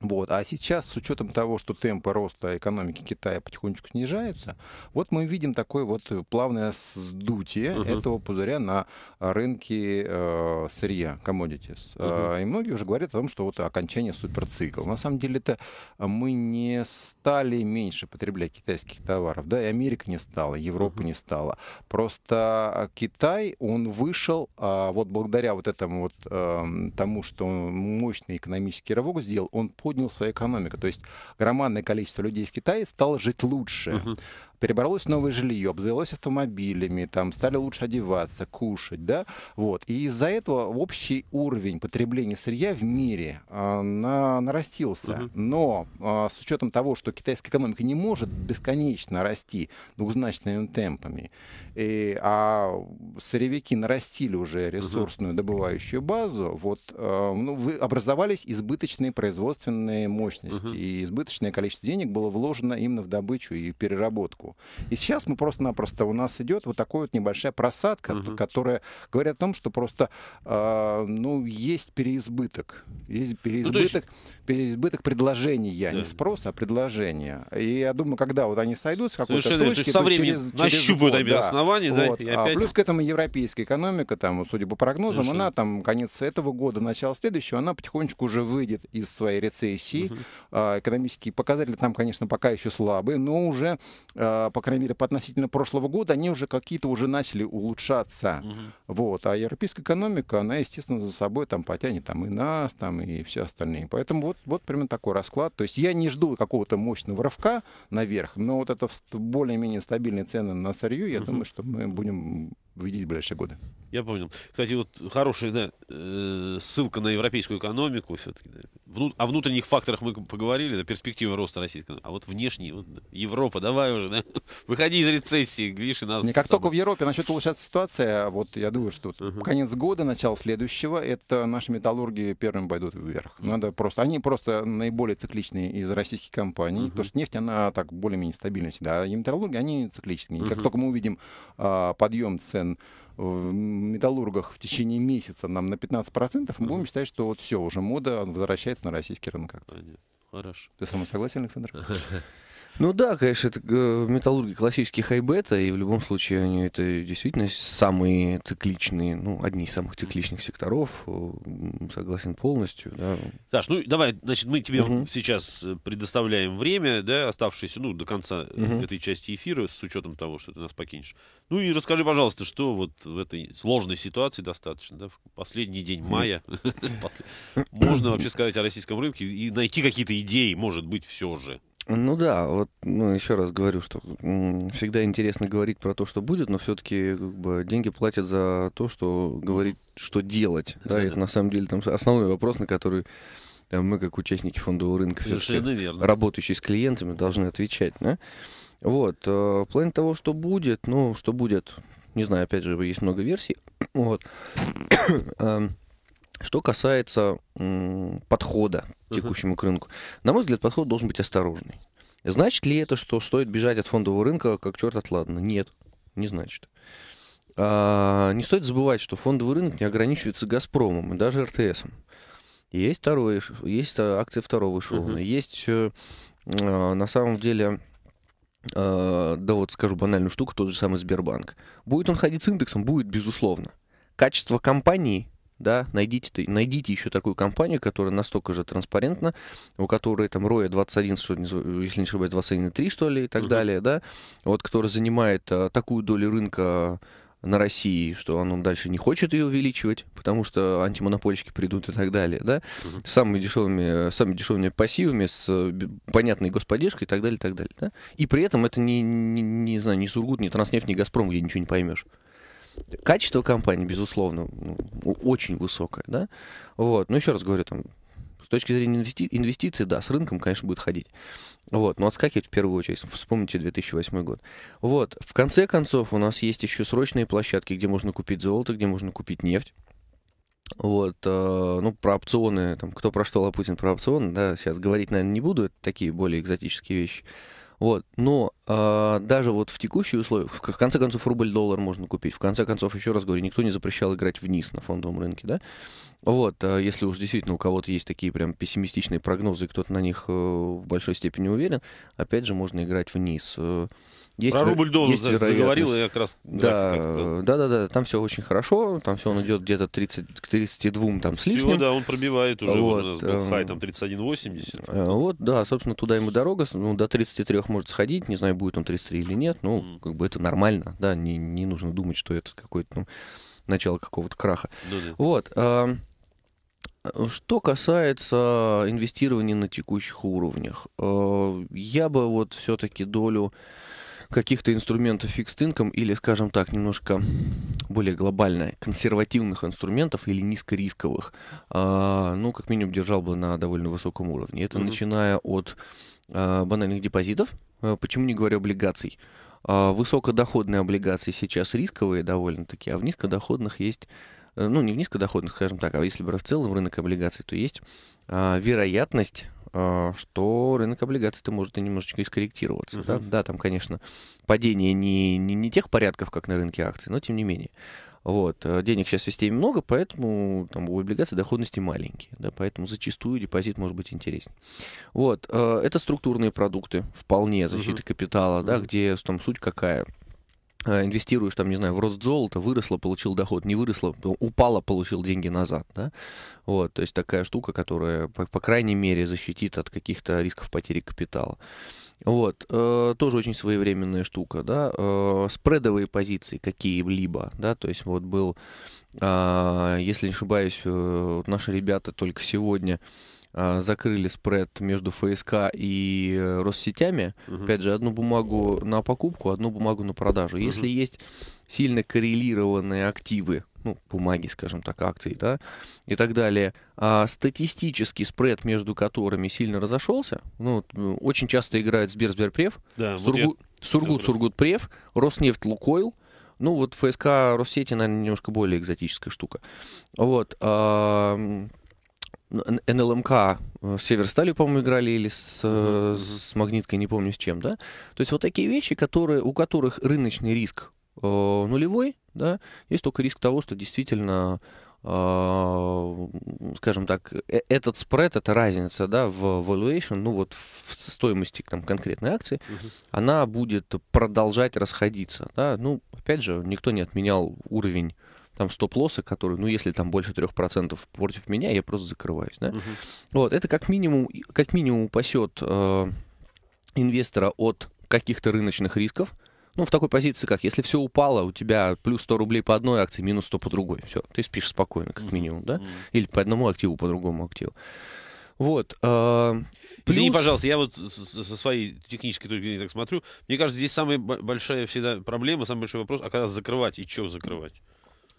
Вот. А сейчас, с учетом того, что темпы роста экономики Китая потихонечку снижаются, вот мы видим такое вот плавное сдутие uh -huh. этого пузыря на рынке э, сырья, commodities. Uh -huh. Э, и многие уже говорят о том, что вот окончание суперцикла. На самом деле это а, мы не стали меньше потреблять китайских товаров. Да, и Америка не стала, Европа uh -huh. не стала. Просто а, Китай, он вышел, а вот благодаря вот этому вот э, тому, что мощный экономический рывок сделал, он обесходнила свою экономику. То есть громадное количество людей в Китае стало жить лучше. Угу перебралось в новое жилье, обзавелось автомобилями, там, стали лучше одеваться, кушать, да, вот. И из-за этого общий уровень потребления сырья в мире э, на, нарастился. Угу. Но э, с учетом того, что китайская экономика не может бесконечно расти двухзначными темпами, и, а сырьевики нарастили уже ресурсную добывающую базу, вот, э, ну, вы, образовались избыточные производственные мощности, угу. и избыточное количество денег было вложено именно в добычу и переработку. Москву. И сейчас мы просто-напросто, у нас идет вот такая вот небольшая просадка, угу. которая говорит о том, что просто, э, ну, есть переизбыток. Есть ну, переизбыток, ну, есть... переизбыток предложения, да. не спроса, а предложения. И я думаю, когда вот они сойдутся, какой-то точки, то со временем через, нащупают через... Да. основания, да, вот. А опять... а плюс к этому европейская экономика, там, судя по прогнозам, Совершенно. она там конец этого года, начало следующего, она потихонечку уже выйдет из своей рецессии. Угу. Э, экономические показатели там, конечно, пока еще слабые, но уже э, Э, по крайней мере, по относительно прошлого года, они уже какие-то уже начали улучшаться. Угу. Вот. А европейская экономика, она, естественно, за собой там потянет там и нас, там и все остальные. Поэтому вот, вот примерно такой расклад. То есть я не жду какого-то мощного рывка наверх, но вот это более-менее стабильные цены на сырье, я угу. думаю, что мы будем видеть в ближайшие годы.
Я понял. Кстати, вот хорошая да, э, ссылка на европейскую экономику все-таки. Да. Вну, о внутренних факторах мы поговорили, да, перспективы роста российской А вот внешний, вот, Европа, давай уже, да, выходи из рецессии, глишь, и нас... Не как только
в Европе начнет улучшаться ситуация, вот я думаю, что uh-huh. конец года, начало следующего, это наши металлурги первым пойдут вверх. Надо просто... Они просто наиболее цикличные из российских компаний, uh-huh. потому что нефть, она так более-менее стабильна всегда, а металлурги, они цикличные. uh-huh. как только мы увидим а, подъем цен цен в металлургах в течение месяца нам на 15%, мы будем считать, что вот все, уже мода возвращается на российский рынок акций. Хорошо. Ты со согласен, Александр? Ну да, конечно,
это э, металлурги классические хайбета, и в любом случае они это действительно самые цикличные, ну, одни из самых цикличных секторов, э, согласен полностью, да.
Саш, ну давай, значит, мы тебе угу. сейчас э, предоставляем время, да, оставшееся, ну, до конца угу. этой части эфира, с учетом того, что ты нас покинешь. Ну и расскажи, пожалуйста, что вот в этой сложной ситуации достаточно, да, в последний день мая, можно вообще сказать о российском рынке и найти какие-то идеи, может быть, все же.
Ну да, вот ну, еще раз говорю, что всегда интересно говорить про то, что будет, но все-таки как бы, деньги платят за то, что говорить, что делать. Да, да, да, это на самом деле там основной вопрос, на который там, мы, как участники фондового рынка, Совершенно верно. работающие с клиентами, должны отвечать. Да? Вот, э, в плане того, что будет, ну, что будет, не знаю, опять же, есть много версий. Вот. Эм, что касается подхода к текущему к рынку, на мой взгляд, подход должен быть осторожный. Значит ли это, что стоит бежать от фондового рынка, как черт от ладно? Нет, не значит. А, не стоит забывать, что фондовый рынок не ограничивается Газпромом и даже РТСом. Есть второй, есть э, акции второго эшелона, uh-huh. есть э, а, на самом деле, а, да вот скажу банальную штуку, тот же самый Сбербанк. Будет он ходить с индексом? Будет, безусловно. Качество компании да, найдите, найдите еще такую компанию, которая настолько же транспарентна, у которой там роя 21, что, если не ошибаюсь, 21,3, что ли, и так угу. далее, да, вот, которая занимает а, такую долю рынка а, на России, что он, дальше не хочет ее увеличивать, потому что антимонопольщики придут и так далее, да, угу. с самыми дешевыми, э, самыми дешевыми пассивами, с э, понятной господдержкой и так далее, и так далее, да, и при этом это не, не, не знаю, не Сургут, не Транснефть, не Газпром, где ничего не поймешь. Качество компании, безусловно, ну, очень высокое, да. Вот, но ну, еще раз говорю, там, с точки зрения инвести... инвестиций, да, с рынком, конечно, будет ходить. Вот, но отскакивать в первую очередь, вспомните 2008 год. Вот, в конце концов, у нас есть еще срочные площадки, где можно купить золото, где можно купить нефть. Вот, э, ну, про опционы, там, кто про что Лапутин, про опционы, да, сейчас говорить, наверное, не буду, это такие более экзотические вещи. Вот. Но э, даже вот в текущие условия, в конце концов, рубль-доллар можно купить. В конце концов, еще раз говорю, никто не запрещал играть вниз на фондовом рынке, да? Вот, э, если уж действительно у кого-то есть такие прям пессимистичные прогнозы, кто-то на них э, в большой степени уверен, опять же, можно играть вниз. Э, есть, Про рубль доллар заговорил, я как раз да, да, да, да, там все очень хорошо, там все он идет где-то 30, к 32 там с лишним.
да, он пробивает уже, вот, у нас был эм, хай там 31,80.
А э, вот, да, собственно, туда ему дорога, ну, до 33 может сходить, не знаю, будет он 33 или нет, ну, mm. как бы это нормально, да, не, не нужно думать, что это какой то ну, начало какого-то краха. Да, да. Вот, э, что касается инвестирования на текущих уровнях, э, я бы вот все-таки долю каких-то инструментов fixed income или, скажем так, немножко более глобально консервативных инструментов или низкорисковых, э, ну, как минимум, держал бы на довольно высоком уровне. Это mm-hmm. начиная от э, банальных депозитов, э, почему не говорю облигаций, высокодоходные облигации сейчас рисковые довольно-таки, а в низкодоходных есть, э, ну не в низкодоходных, скажем так, а если брать в целом рынок облигаций, то есть а, вероятность а, что рынок облигаций это может и немножечко и скорректироваться. Uh-huh. Да? да, там, конечно, падение не, не, не тех порядков, как на рынке акций, но тем не менее. Вот. А, денег сейчас в системе много, поэтому там, у облигаций доходности маленькие. Да, поэтому зачастую депозит может быть интересен. Вот. А, это структурные продукты, вполне, защита uh-huh. капитала, uh-huh. да, где там суть какая – Э, инвестируешь, там, не знаю, в рост золота, выросло, получил доход, не выросло, упало, получил деньги назад, да? Вот, то есть такая штука, которая, по, по крайней мере, защитит от каких-то рисков потери капитала. Вот, э, тоже очень своевременная штука, да, э, спредовые позиции какие-либо, да, то есть вот был, э, если не ошибаюсь, э, наши ребята только сегодня а, закрыли спред между ФСК и э, Россетями. Угу. Опять же, одну бумагу на покупку, одну бумагу на продажу. Угу. Если есть сильно коррелированные активы, ну, бумаги, скажем так, акции, да, и так далее, а статистический спред между которыми сильно разошелся, ну, э, очень часто играют Сбер, Сберпреф, да, Сургут, я... Сургут, Сургутпреф, Роснефть, Лукойл, ну, вот ФСК Россети, наверное, немножко более экзотическая штука. Вот. А, НЛМК э, Северстали, по-моему, играли или э, с, с магниткой, не помню с чем, да. То есть вот такие вещи, которые, у которых рыночный риск э, нулевой, да, есть только риск того, что действительно, э, скажем так, э, этот спред, эта разница, да, в valuation, ну вот в стоимости там, конкретной акции, угу. она будет продолжать расходиться, да. Ну, опять же, никто не отменял уровень там стоп-лоссы, которые, ну, если там больше 3% против меня, я просто закрываюсь, да. Угу. Вот, это как минимум, как минимум упасет э, инвестора от каких-то рыночных рисков, ну, в такой позиции, как если все упало, у тебя плюс 100 рублей по одной акции, минус 100 по другой. Все, ты спишь спокойно, как минимум, да? Или по одному активу, по другому активу. Вот. Э, плюс... Извини, пожалуйста,
я вот со своей технической точки зрения так смотрю. Мне кажется, здесь самая большая всегда проблема, самый большой вопрос, а когда закрывать и что закрывать?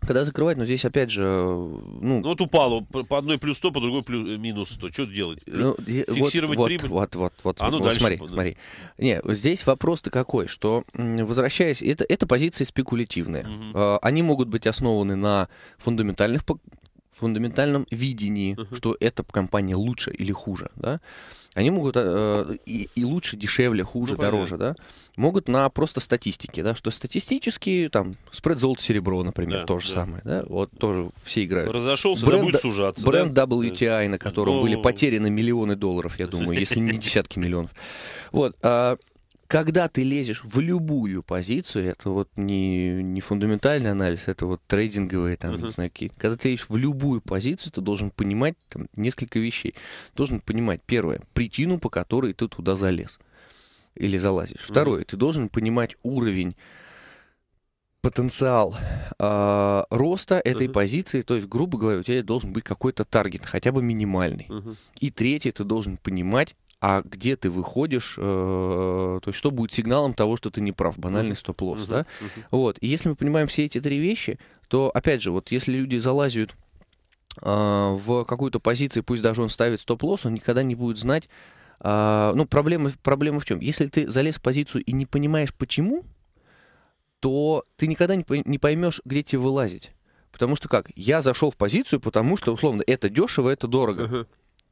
Когда закрывать, но здесь опять же... Ну, ну
вот упало, по одной плюс 100, по другой плюс, э, минус 100. Что делать? Э, ну, Фиксировать вот, прибыль? Вот, вот, вот. А ну, вот дальше, смотри, да.
смотри. Не, здесь вопрос-то какой, что, возвращаясь, это, это позиции спекулятивные. Угу. Они могут быть основаны на фундаментальных фундаментальном видении, uh-huh. что эта компания лучше или хуже, да, они могут э, и, и лучше, дешевле, ну, хуже, ну, дороже, да, могут на просто статистике, да, что статистически там спред золото-серебро, например, да, то же да. самое, да, вот тоже все играют. Разошелся, бренд, да будет сужаться. Бренд да? WTI, на котором Но... Ну. были потеряны миллионы долларов, я думаю, если не десятки миллионов. Вот, а, когда ты лезешь в любую позицию, это вот не, не фундаментальный анализ, это вот трейдинговые там, uh-huh. не Когда ты лезешь в любую позицию, ты должен понимать там, несколько вещей. Должен понимать, первое, причину, по которой ты туда залез или залазишь. Второе, uh-huh. ты должен понимать уровень потенциал э, роста этой uh-huh. позиции, то есть, грубо говоря, у тебя должен быть какой-то таргет, хотя бы минимальный. Uh-huh. И третье, ты должен понимать, а где ты выходишь, э, то есть что будет сигналом того, что ты не прав, банальный стоп-лосс, uh-huh. да? Uh-huh. Вот. И если мы понимаем все эти три вещи, то, опять же, вот если люди залазят э, в какую-то позицию, пусть даже он ставит стоп-лосс, он никогда не будет знать, э, ну, проблема, проблема в чем? Если ты залез в позицию и не понимаешь, почему, то ты никогда не, не поймешь, где тебе вылазить. Потому что как? Я зашел в позицию, потому что, условно, это дешево, это дорого. Uh-huh.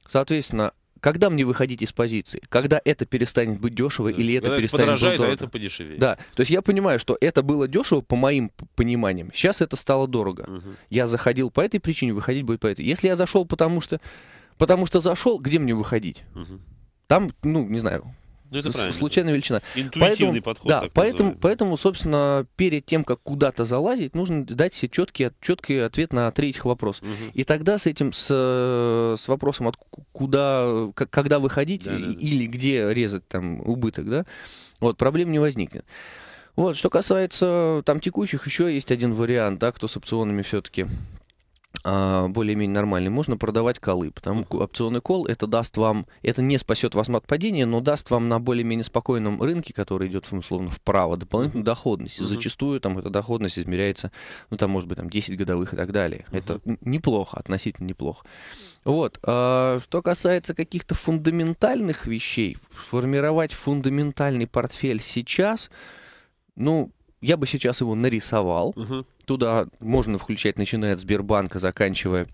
Соответственно, когда мне выходить из позиции? Когда это перестанет быть дешево или это Когда перестанет быть дорого? а это подешевеет. Да, то есть я понимаю, что это было дешево по моим пониманиям, сейчас это стало дорого. Угу. Я заходил по этой причине, выходить будет по этой. Если я зашел потому что, потому что зашел, где мне выходить? Угу. Там, ну, не знаю, ну, это правильно. Случайная величина. Интуитивный поэтому, подход. Да, поэтому, поэтому, собственно, перед тем, как куда-то залазить, нужно дать себе четкий, четкий ответ на третьих вопрос. Угу. И тогда с этим, с, с вопросом, от куда, когда выходить да, да, да. или где резать там убыток, да, вот, проблем не возникнет. Вот, что касается там текущих, еще есть один вариант, да, кто с опционами все-таки а, более-менее нормальный, можно продавать колы, потому что опционный кол это даст вам, это не спасет вас от падения, но даст вам на более-менее спокойном рынке, который идет, условно, вправо, дополнительную доходность. Uh-huh. Зачастую там эта доходность измеряется, ну, там, может быть, там 10 годовых и так далее. Uh-huh. Это неплохо, относительно неплохо. Вот. А, что касается каких-то фундаментальных вещей, формировать фундаментальный портфель сейчас, ну, я бы сейчас его нарисовал. Uh-huh Туда можно включать, начиная от Сбербанка, заканчивая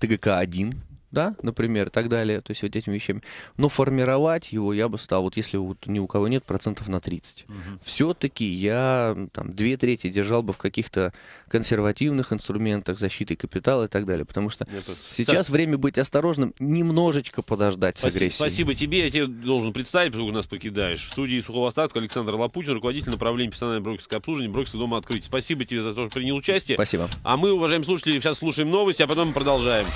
ТГК-1, да, например, и так далее, то есть вот этими вещами. Но формировать его я бы стал, вот если вот ни у кого нет, процентов на 30. Угу. Все-таки я там две трети держал бы в каких-то консервативных инструментах защиты капитала и так далее, потому что нет, сейчас Саш, время быть осторожным, немножечко подождать спасибо, с агрессией. Спасибо
тебе, я тебе должен представить, поскольку нас покидаешь. В студии Суховостатка Александр Лапутин, руководитель направления персонального брокерской обслуживания, брокерского дома открыть. Спасибо тебе за то, что принял участие. Спасибо. А мы, уважаемые слушатели, сейчас слушаем новости, а потом продолжаем.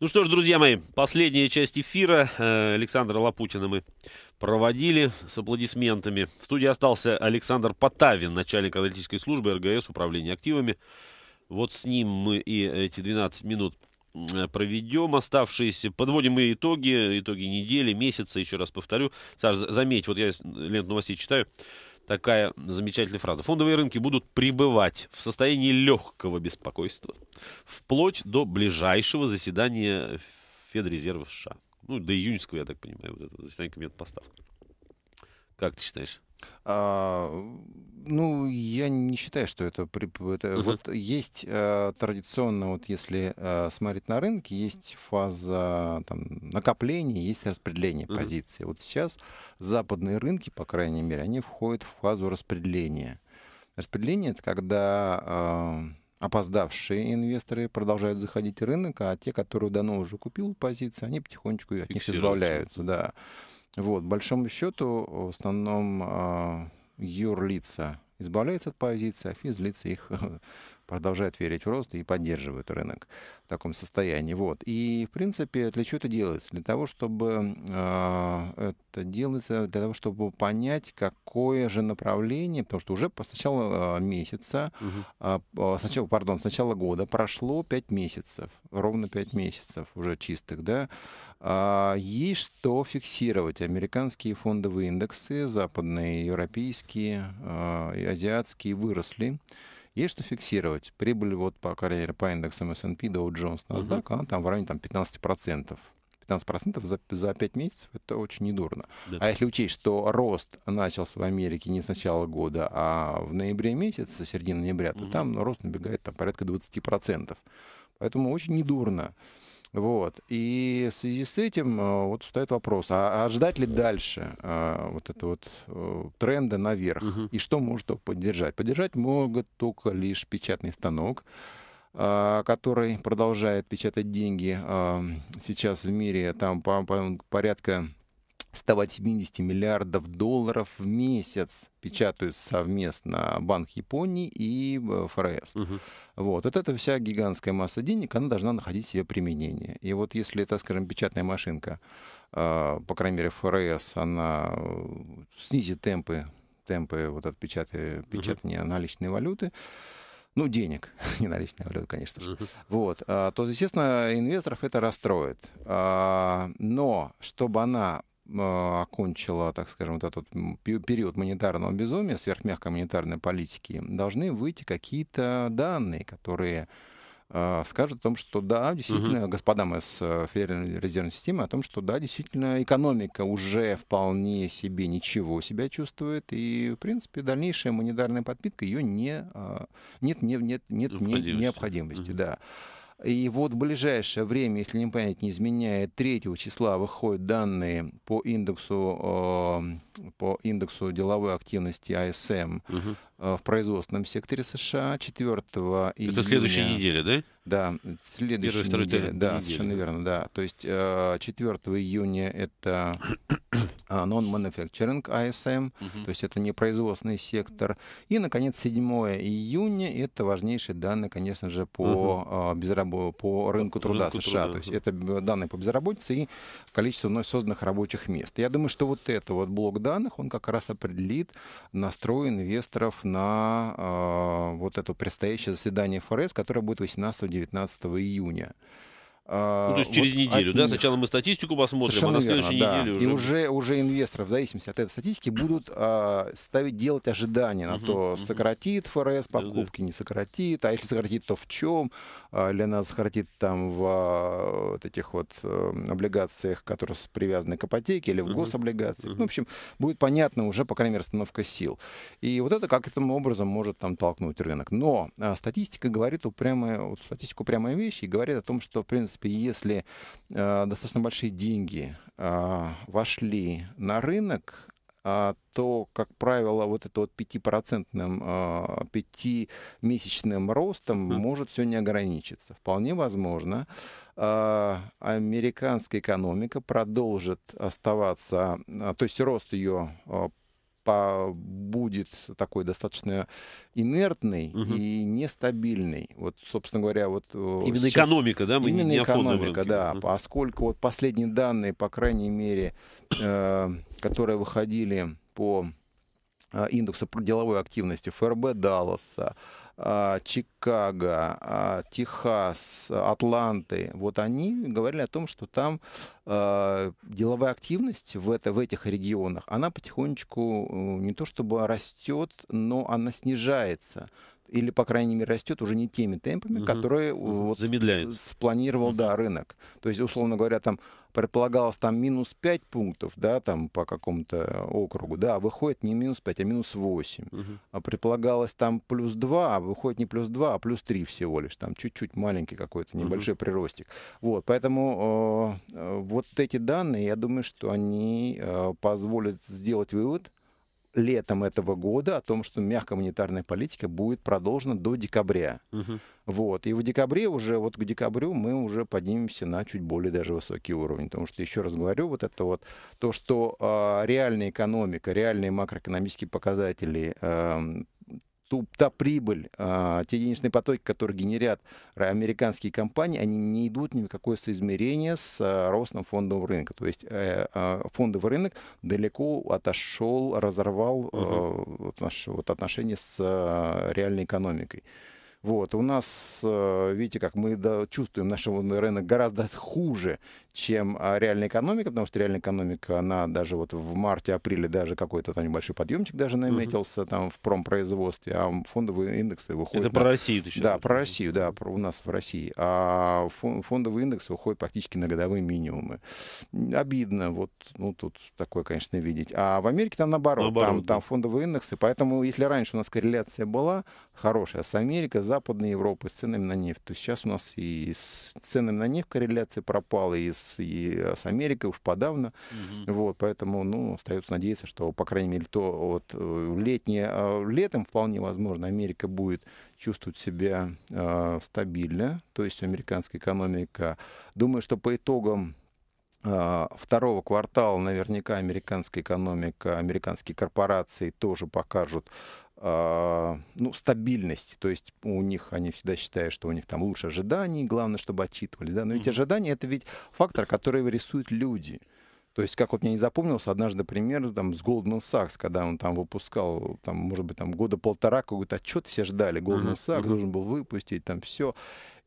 Ну что ж, друзья мои, последняя часть эфира. Э, Александра Лапутина мы проводили с аплодисментами. В студии остался Александр Потавин, начальник аналитической службы РГС Управления активами. Вот с ним мы и эти 12 минут э, проведем оставшиеся. Подводим мы итоги, итоги недели, месяца, еще раз повторю. Саш, заметь, вот я ленту новостей читаю такая замечательная фраза. Фондовые рынки будут пребывать в состоянии легкого беспокойства вплоть до ближайшего заседания Федрезерва США. Ну, до июньского, я так понимаю, вот это заседание комитета поставок. Как ты считаешь?
А, ну, я не считаю, что это... это uh Вот есть э, традиционно, вот если э, смотреть на рынке, есть фаза там, накопления, есть распределение uh позиций. Вот сейчас западные рынки, по крайней мере, они входят в фазу распределения. Распределение — это когда... Э, опоздавшие инвесторы продолжают заходить в рынок, а те, которые давно уже купил позиции, они потихонечку от них избавляются. Да. Вот, большому счету, в основном а, юрлица избавляется от позиции, а физлица их продолжает верить в рост и поддерживает рынок в таком состоянии. Вот. И, в принципе, для чего это делается? Для того, чтобы э, это делается, для того, чтобы понять, какое же направление, потому что уже с начала а, месяца, угу. э, сначала, пардон, с начала года прошло 5 месяцев, ровно 5 месяцев уже чистых, да, есть а, что фиксировать. Американские фондовые индексы, западные, европейские, а, азиатские выросли. Есть что фиксировать. Прибыль, вот, по крайней по индексам S&P, Dow Jones, NASDAQ, uh-huh. она там в районе там, 15%. 15% за, за 5 месяцев, это очень недурно. Да. А если учесть, что рост начался в Америке не с начала года, а в ноябре месяце, середина ноября, то там ну, рост набегает там, порядка 20%. Поэтому очень недурно. Вот. И в связи с этим э, вот встает вопрос, а, а ждать ли дальше а, вот это вот э, тренда наверх? Угу. И что может поддержать? Поддержать могут только лишь печатный станок, а, который продолжает печатать деньги а, сейчас в мире. Там по, по, порядка 180 миллиардов долларов в месяц печатают совместно Банк Японии и э, ФРС. Угу. Вот. вот эта вся гигантская масса денег, она должна находить себе применение. И вот если это, скажем, печатная машинка, э, по крайней мере, ФРС, она э, снизит темпы, темпы вот отпечатания, угу. наличной валюты, ну, денег, не наличная валюта, конечно же, вот, то, естественно, инвесторов это расстроит. А, но чтобы она а, окончила, так скажем, вот этот период монетарного безумия, сверхмягкой монетарной политики, должны выйти какие-то данные, которые а, скажут о том, что да, действительно, угу. господам из э, Федеральной резервной системы, о том, что да, действительно, экономика уже вполне себе ничего себя чувствует, и, в принципе, дальнейшая монетарная подпитка ее а, не, нет, нет, нет, нет необходимости. необходимости угу. да. И вот в ближайшее время, если не понять, не изменяет, 3 числа выходят данные по индексу, э, по индексу деловой активности АСМ. Угу. Э, в производственном секторе США 4 июня. Это следующая неделя, да? Да, следующая Первый, неделя. Второй, да, неделя. совершенно верно, да. То есть 4 э, июня это э, non-manufacturing ISM, угу. то есть это не производственный сектор. И, наконец, 7 июня это важнейшие данные, конечно же, по, угу. безрабо... по рынку труда рынку США. Труда. То есть это данные по безработице и количество вновь созданных рабочих мест. Я думаю, что вот это вот блок данных, он как раз определит настрой инвесторов на э, вот это предстоящее заседание ФРС, которое будет 18-19 июня. А, ну, то есть через вот а, неделю, да? Них. Сначала мы
статистику посмотрим, Совершенно а на следующей верно, неделе да. уже...
И уже, уже инвесторы, в зависимости от этой статистики, будут э, ставить, делать ожидания на то, сократит ФРС покупки, не сократит, а если сократит, то в чем? Или она сократит там в вот этих вот эм, облигациях, которые привязаны к ипотеке, или в гособлигациях. Ну, в общем, будет понятно уже, по крайней мере, остановка сил. И вот это как-то образом может там толкнуть рынок. Но э, статистика говорит упрямые, вот, статистику прямые вещи и говорит о том, что, в принципе, принципе, если э, достаточно большие деньги э, вошли на рынок, э, то, как правило, вот это вот 5-процентным, 5-месячным э, ростом mm. может не ограничиться. Вполне возможно, э, американская экономика продолжит оставаться, э, то есть рост ее по будет такой достаточно инертный угу. и нестабильный. Вот, собственно говоря, вот э, именно сейчас... экономика, да, мы именно не экономика, да, угу. поскольку вот последние данные, по крайней мере, э, которые выходили по э, индексу деловой активности ФРБ Далласа, а, Чикаго, а, Техас, Атланты, вот они говорили о том, что там а, деловая активность в, это, в этих регионах, она потихонечку э, не то чтобы растет, но она снижается или, по крайней мере, растет уже не теми темпами, угу. которые угу. Вот, спланировал угу. да, рынок. То есть, условно говоря, там предполагалось там минус 5 пунктов, да, там по какому-то округу, да, а выходит не минус 5, а минус 8. Угу. А предполагалось там плюс 2, а выходит не плюс 2, а плюс 3 всего лишь, там чуть-чуть маленький какой-то небольшой угу. приростик. Вот, поэтому э, э, вот эти данные, я думаю, что они э, позволят сделать вывод, летом этого года о том, что мягкая монетарная политика будет продолжена до декабря. Угу. Вот. И в декабре уже, вот к декабрю мы уже поднимемся на чуть более даже высокий уровень. Потому что, еще раз говорю, вот это вот то, что э, реальная экономика, реальные макроэкономические показатели э, ту, та прибыль, а, те денежные потоки, которые генерят американские компании, они не идут ни в какое соизмерение с а, ростом фондового рынка. То есть э, э, фондовый рынок далеко отошел, разорвал угу. Uh-huh. э, отнош, вот, отношения с э, реальной экономикой. Вот, у нас, э, видите, как мы чувствуем наш рынок гораздо хуже, чем а, реальная экономика, потому что реальная экономика, она даже вот в марте-апреле даже какой-то там небольшой подъемчик даже наметился угу. там в промпроизводстве, а фондовые индексы выходят... Это на... про Россию ты сейчас? Да, про Россию, да, про, у нас в России. А фондовые индексы индекс практически на годовые минимумы. Обидно, вот ну, тут такое, конечно, видеть. А в Америке там наоборот, наоборот там, да. там фондовые индексы, поэтому если раньше у нас корреляция была хорошая с Америкой, Западной Европой, с ценами на нефть, то сейчас у нас и с ценами на нефть корреляция пропала, и с нас, и э, с Америкой уж подавно. Угу. Вот, поэтому, ну, остается надеяться, что, по крайней мере, то вот э, летнее, а, летом вполне возможно Америка будет чувствовать себя э, стабильно, то есть американская экономика. Думаю, что по итогам а, второго квартала наверняка американская экономика, американские корпорации тоже покажут а, ну, стабильность. То есть у них, они всегда считают, что у них там лучше ожиданий, главное, чтобы отчитывались. Да? Но эти ожидания — это ведь фактор, который рисуют люди. То есть, как вот мне не запомнился однажды пример там, с Goldman Sachs, когда он там выпускал, там, может быть, там года полтора какой-то отчет все ждали, Goldman Sachs uh-huh. должен был выпустить, там все.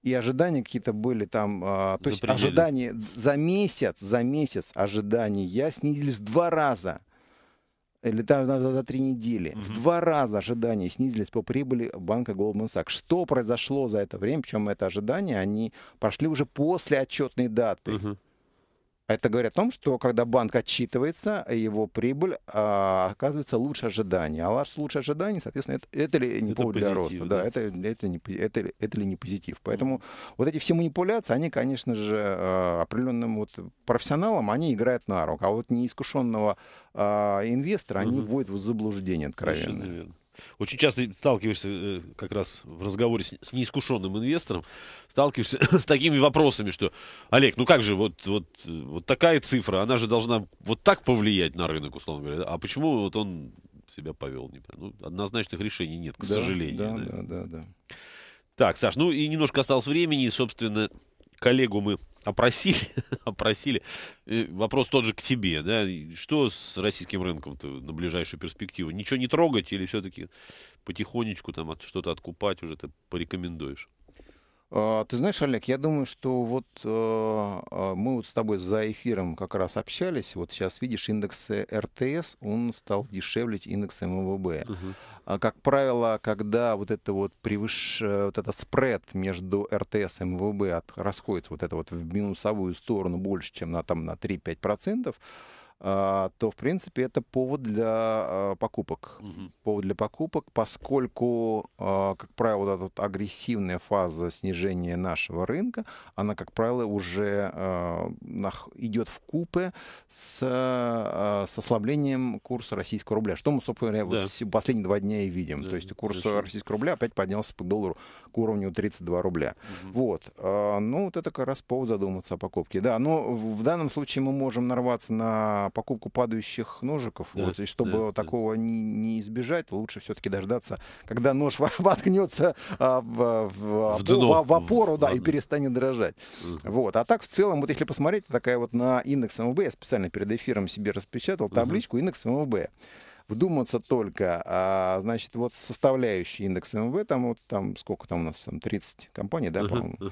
И ожидания какие-то были там, а, то есть ожидания за месяц, за месяц ожидания я снизились в два раза или даже за три недели. Mm-hmm. В два раза ожидания снизились по прибыли банка Goldman Sachs. Что произошло за это время? Причем это ожидания, они прошли уже после отчетной даты. Mm-hmm. А это говорит о том, что когда банк отчитывается, его прибыль а, оказывается лучше ожиданий. А ваш лучше ожиданий, соответственно, это, это ли не это повод позитив, для роста? Да, да это, это, не, это, это ли не позитив? Поэтому mm-hmm. вот эти все манипуляции, они, конечно же, а, определенным вот профессионалам, они играют на руку. А вот неискушенного а, инвестора, mm-hmm. они вводят в заблуждение откровенно. Совершенно
верно. Очень часто сталкиваешься э, как раз в разговоре с, неискушенным инвестором, сталкиваешься с такими вопросами, что, Олег, ну как же, вот, вот, вот такая цифра, она же должна вот так повлиять на рынок, условно говоря, а почему вот он себя повел? Ну, однозначных решений нет, к да, сожалению. да, да, да, да. Так, Саш, ну и немножко осталось времени, собственно, коллегу мы опросили, опросили. Вопрос тот же к тебе, да? Что с российским рынком-то на ближайшую перспективу? Ничего не трогать или все-таки потихонечку там что-то откупать уже ты порекомендуешь?
А, ты знаешь, Олег, я думаю, что вот а, а, мы вот с тобой за эфиром как раз общались. Вот сейчас видишь индекс э, РТС, он стал дешевле индекса МВБ. Угу. А, как правило, когда вот это вот превыш, э, вот этот спред между РТС и МВБ эм от, расходится вот это вот в минусовую сторону больше, чем на там на 3-5 процентов, а, то, в принципе, это повод для а, покупок. Угу. Повод для покупок, поскольку, а, как правило, вот эта вот агрессивная фаза снижения нашего рынка, она, как правило, уже идет в купе с, с ослаблением курса российского рубля, что мы, собственно говоря, да. вот последние два дня и видим. Да, То есть курс совершенно. российского рубля опять поднялся по доллару к уровню 32 рубля. Угу. Вот. Ну, вот это как раз повод задуматься о покупке. Да, но в данном случае мы можем нарваться на покупку падающих ножиков. Да, вот, и чтобы да, такого да. Не, не избежать, лучше все-таки дождаться, когда нож воткнется а, в, в, в, дно. в, в опору, в, да, и перестанет дрожать. Угу. Вот. А так в целом, вот если посмотреть, такая вот на индекс МВБ, я специально перед эфиром себе распечатал табличку угу. индекс МВБ вдуматься только, а, значит, вот составляющие индекс МВ, там вот там сколько там у нас, там 30 компаний, да, uh-huh, по-моему. Uh-huh.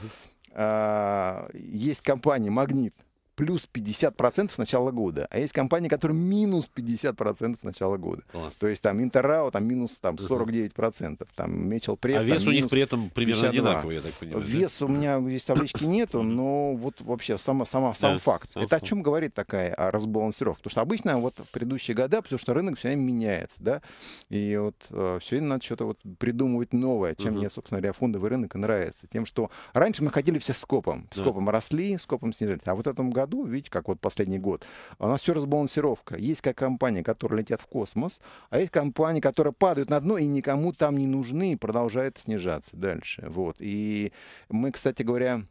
А, есть компания «Магнит», плюс 50% с начала года, а есть компании, которые минус 50% с начала года. Класс. То есть там Интеррао, там минус там, 49%, там Мечел Преф. А вес у них при этом примерно 52. одинаковый, я так понимаю. Вес да? у меня здесь таблички нету, но вот вообще сама, сама, сам да, факт. Сам Это факт. о чем говорит такая а разбалансировка? Потому что обычно вот в предыдущие года, потому что рынок все время меняется, да, и вот э, все время надо что-то вот придумывать новое, чем угу. мне, собственно говоря, фондовый рынок и нравится. Тем, что раньше мы ходили все скопом, скопом да. росли, скопом снижались, а вот в этом году году, видите, как вот последний год, у нас все разбалансировка. Есть как компании, которые летят в космос, а есть компании, которые падают на дно и никому там не нужны и продолжают снижаться дальше. Вот. И мы, кстати говоря,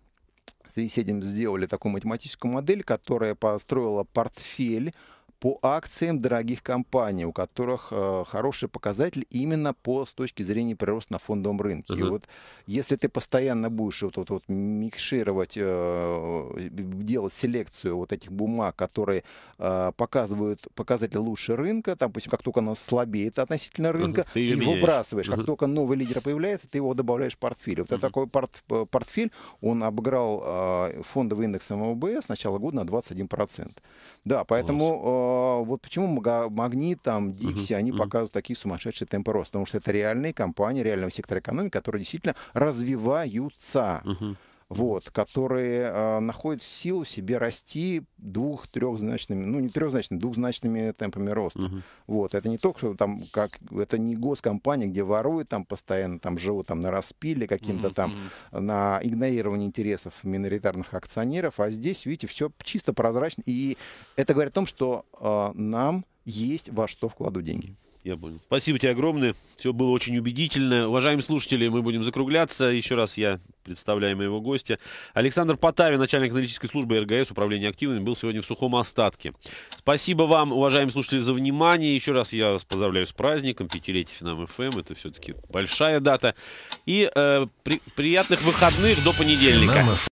с этим сделали такую математическую модель, которая построила портфель по акциям дорогих компаний, у которых э, хороший показатель именно по с точки зрения прироста на фондовом рынке. Uh-huh. И вот если ты постоянно будешь вот, вот, вот микшировать, э, делать селекцию вот этих бумаг, которые э, показывают показатели лучше рынка, там, допустим, как только она слабеет относительно рынка, uh-huh. ты, его меняешь. выбрасываешь. Uh-huh. Как только новый лидер появляется, ты его добавляешь в портфель. Вот uh-huh. такой порт, э, портфель, он обыграл э, фондовый индекс МВБ с начала года на 21%. Да, поэтому... Uh-huh а, вот почему Магнит, там, Дикси, uh-huh, они uh-huh. показывают такие сумасшедшие темпы роста, потому что это реальные компании реального сектора экономики, которые действительно развиваются. Uh-huh вот, которые э, находят силу себе расти двух-трехзначными, ну не трехзначными, двухзначными темпами роста. Uh -huh. Вот, это не то, что там, как, это не госкомпания, где воруют там постоянно, там живут там на распиле каким-то Uh -huh. там, на игнорировании интересов миноритарных акционеров, а здесь, видите, все чисто прозрачно, и это говорит о том, что э, нам есть во что вкладывать деньги.
Я понял. Спасибо тебе огромное. Все было очень убедительно. Уважаемые слушатели, мы будем закругляться. Еще раз я представляю моего гостя. Александр Потавин, начальник аналитической службы РГС Управления активами, был сегодня в сухом остатке. Спасибо вам, уважаемые слушатели, за внимание. Еще раз я вас поздравляю с праздником. Пятилетие Финам ФМ. Это все-таки большая дата. И э, при, приятных выходных до понедельника.